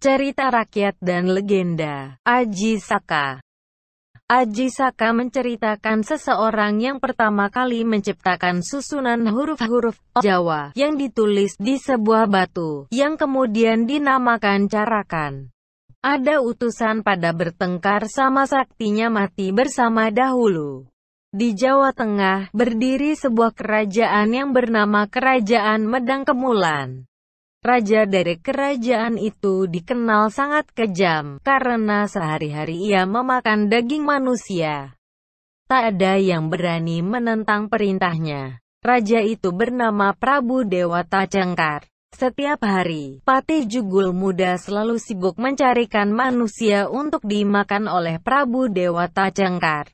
Cerita Rakyat dan Legenda Aji Saka Aji Saka menceritakan seseorang yang pertama kali menciptakan susunan huruf-huruf Jawa yang ditulis di sebuah batu, yang kemudian dinamakan carakan. Ada utusan pada bertengkar sama saktinya mati bersama dahulu. Di Jawa Tengah, berdiri sebuah kerajaan yang bernama Kerajaan Medang Kemulan. Raja dari kerajaan itu dikenal sangat kejam, karena sehari-hari ia memakan daging manusia. Tak ada yang berani menentang perintahnya. Raja itu bernama Prabu Dewata Cengkar. Setiap hari, Patih Jugul muda selalu sibuk mencarikan manusia untuk dimakan oleh Prabu Dewata Cengkar.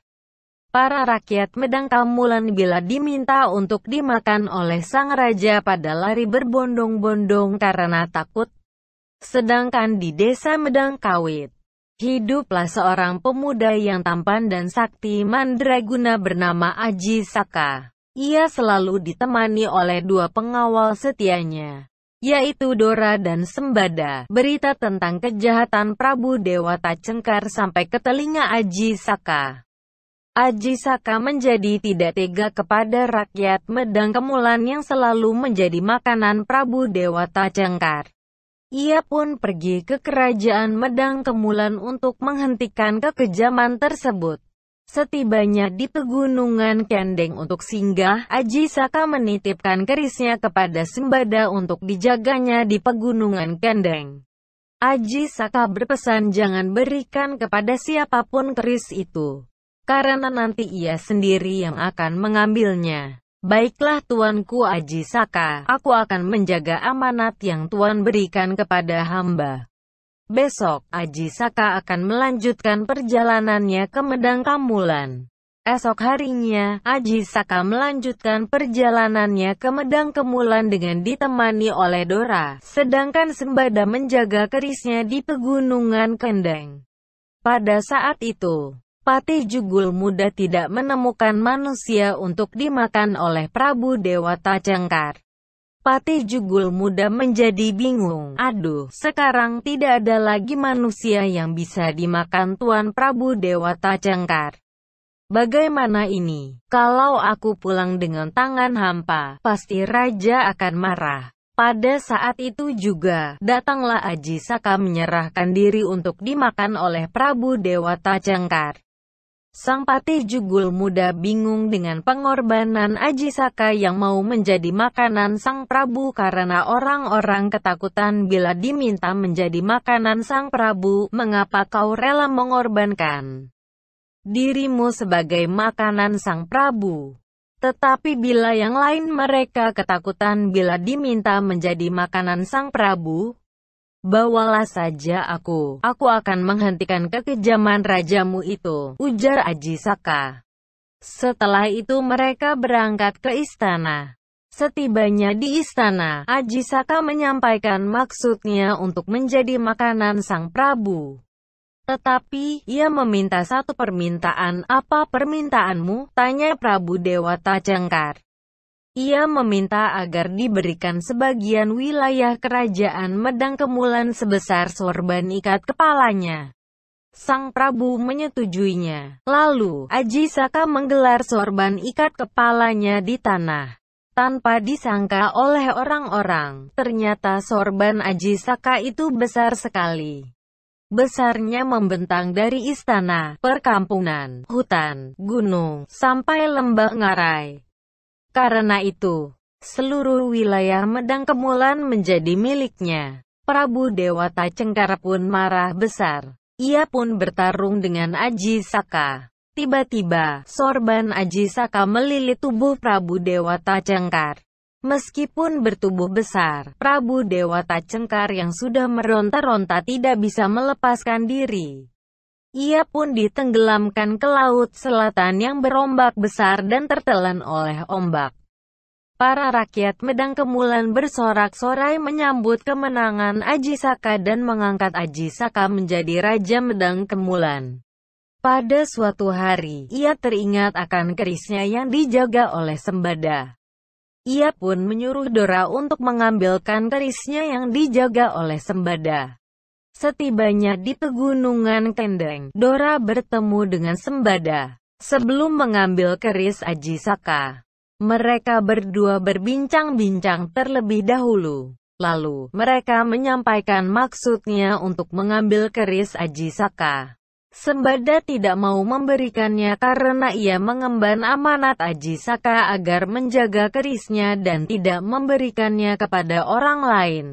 Para rakyat medang kamulan bila diminta untuk dimakan oleh sang raja pada lari berbondong-bondong karena takut. Sedangkan di desa Medang Kawit, hiduplah seorang pemuda yang tampan dan sakti mandraguna bernama Aji Saka. Ia selalu ditemani oleh dua pengawal setianya, yaitu Dora dan Sembada. Berita tentang kejahatan Prabu Dewata Cengkar sampai ke telinga Aji Saka. Aji Saka menjadi tidak tega kepada rakyat Medang Kemulan yang selalu menjadi makanan Prabu Dewata Cengkar. Ia pun pergi ke kerajaan Medang Kemulan untuk menghentikan kekejaman tersebut. Setibanya di pegunungan Kendeng untuk singgah, Aji Saka menitipkan kerisnya kepada Sembada untuk dijaganya di pegunungan Kendeng. Aji Saka berpesan jangan berikan kepada siapapun keris itu karena nanti ia sendiri yang akan mengambilnya. Baiklah Tuanku Aji Saka, aku akan menjaga amanat yang Tuan berikan kepada hamba. Besok, Aji Saka akan melanjutkan perjalanannya ke Medang Kamulan. Esok harinya, Aji Saka melanjutkan perjalanannya ke Medang Kemulan dengan ditemani oleh Dora, sedangkan Sembada menjaga kerisnya di Pegunungan Kendeng. Pada saat itu, Patih Jugul Muda tidak menemukan manusia untuk dimakan oleh Prabu Dewata Cengkar. Patih Jugul Muda menjadi bingung. Aduh, sekarang tidak ada lagi manusia yang bisa dimakan Tuan Prabu Dewata Cengkar. Bagaimana ini? Kalau aku pulang dengan tangan hampa, pasti Raja akan marah. Pada saat itu juga, datanglah Aji Saka menyerahkan diri untuk dimakan oleh Prabu Dewata Cengkar. Sang patih jugul muda bingung dengan pengorbanan Ajisaka yang mau menjadi makanan sang Prabu karena orang-orang ketakutan bila diminta menjadi makanan sang Prabu, mengapa kau rela mengorbankan dirimu sebagai makanan sang Prabu? Tetapi bila yang lain mereka ketakutan bila diminta menjadi makanan sang Prabu, Bawalah saja aku, aku akan menghentikan kekejaman rajamu itu, ujar Aji Saka. Setelah itu mereka berangkat ke istana. Setibanya di istana, Aji Saka menyampaikan maksudnya untuk menjadi makanan sang Prabu. Tetapi, ia meminta satu permintaan, apa permintaanmu? Tanya Prabu Dewata Cengkar. Ia meminta agar diberikan sebagian wilayah kerajaan Medang Kemulan sebesar sorban ikat kepalanya. Sang Prabu menyetujuinya. Lalu, Aji Saka menggelar sorban ikat kepalanya di tanah. Tanpa disangka oleh orang-orang, ternyata sorban Aji Saka itu besar sekali. Besarnya membentang dari istana, perkampungan, hutan, gunung, sampai lembah ngarai. Karena itu, seluruh wilayah Medang Kemulan menjadi miliknya. Prabu Dewata Cengkar pun marah besar. Ia pun bertarung dengan Aji Saka. Tiba-tiba, sorban Aji Saka melilit tubuh Prabu Dewata Cengkar. Meskipun bertubuh besar, Prabu Dewata Cengkar yang sudah meronta-ronta tidak bisa melepaskan diri. Ia pun ditenggelamkan ke laut selatan yang berombak besar dan tertelan oleh ombak. Para rakyat Medang Kemulan bersorak-sorai menyambut kemenangan Aji Saka dan mengangkat Aji Saka menjadi Raja Medang Kemulan. Pada suatu hari, ia teringat akan kerisnya yang dijaga oleh Sembada. Ia pun menyuruh Dora untuk mengambilkan kerisnya yang dijaga oleh Sembada. Setibanya di pegunungan Kendeng, Dora bertemu dengan Sembada. Sebelum mengambil keris Aji Saka, mereka berdua berbincang-bincang terlebih dahulu. Lalu, mereka menyampaikan maksudnya untuk mengambil keris Aji Saka. Sembada tidak mau memberikannya karena ia mengemban amanat Aji Saka agar menjaga kerisnya dan tidak memberikannya kepada orang lain.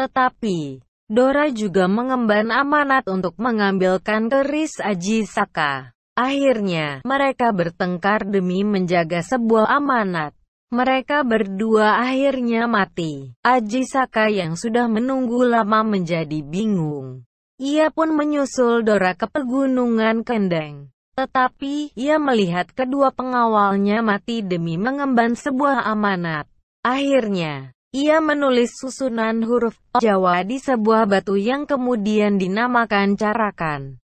Tetapi, Dora juga mengemban amanat untuk mengambilkan keris Aji Saka. Akhirnya, mereka bertengkar demi menjaga sebuah amanat. Mereka berdua akhirnya mati. Aji Saka yang sudah menunggu lama menjadi bingung. Ia pun menyusul Dora ke pegunungan Kendeng. Tetapi, ia melihat kedua pengawalnya mati demi mengemban sebuah amanat. Akhirnya, ia menulis susunan huruf Jawa di sebuah batu yang kemudian dinamakan carakan.